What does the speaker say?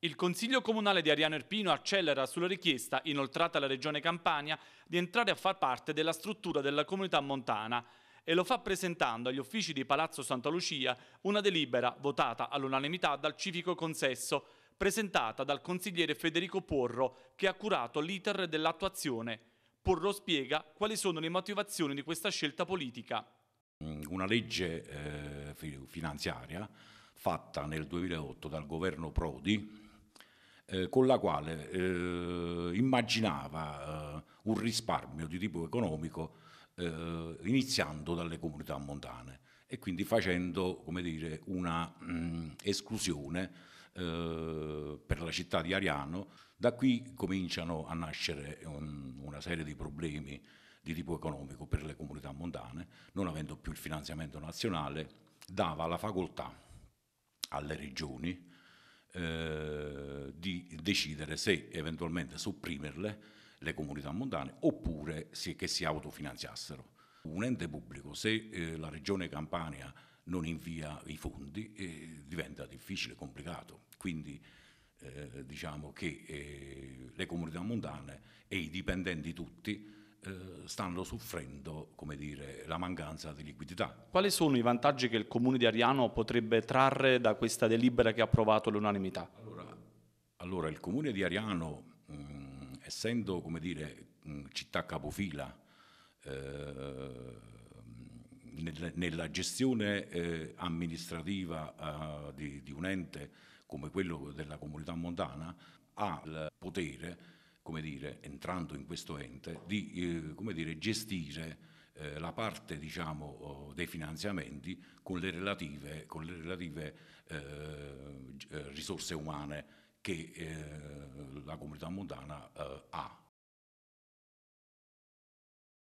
Il Consiglio Comunale di Ariano Erpino accelera sulla richiesta, inoltrata alla Regione Campania, di entrare a far parte della struttura della comunità montana e lo fa presentando agli uffici di Palazzo Santa Lucia una delibera votata all'unanimità dal civico consesso, presentata dal consigliere Federico Porro, che ha curato l'iter dell'attuazione. Porro spiega quali sono le motivazioni di questa scelta politica. Una legge eh, finanziaria fatta nel 2008 dal governo Prodi, eh, con la quale eh, immaginava eh, un risparmio di tipo economico eh, iniziando dalle comunità montane e quindi facendo dire, una mh, mm, esclusione eh, per la città di Ariano. Da qui cominciano a nascere un, una serie di problemi di tipo economico per le comunità montane, non avendo più il finanziamento nazionale, dava la facoltà alle regioni eh, di decidere se eventualmente sopprimerle, le comunità montane, oppure si, che si autofinanziassero. Un ente pubblico, se eh, la regione Campania non invia i fondi, eh, diventa difficile, complicato. Quindi eh, diciamo che eh, le comunità montane e i dipendenti tutti eh, stanno soffrendo dire, la mancanza di liquidità. Quali sono i vantaggi che il comune di Ariano potrebbe trarre da questa delibera che ha approvato l'unanimità? Allora, allora, il comune di Ariano, mh, mm, essendo come dire, mh, mm, città capofila eh, nel, nella gestione eh, amministrativa eh, di, di, un ente come quello della comunità montana, ha il potere, come dire, entrando in questo ente, di eh, come dire, gestire eh, la parte diciamo, oh, dei finanziamenti con le relative, con le relative eh, risorse umane che eh, la comunità montana eh, ha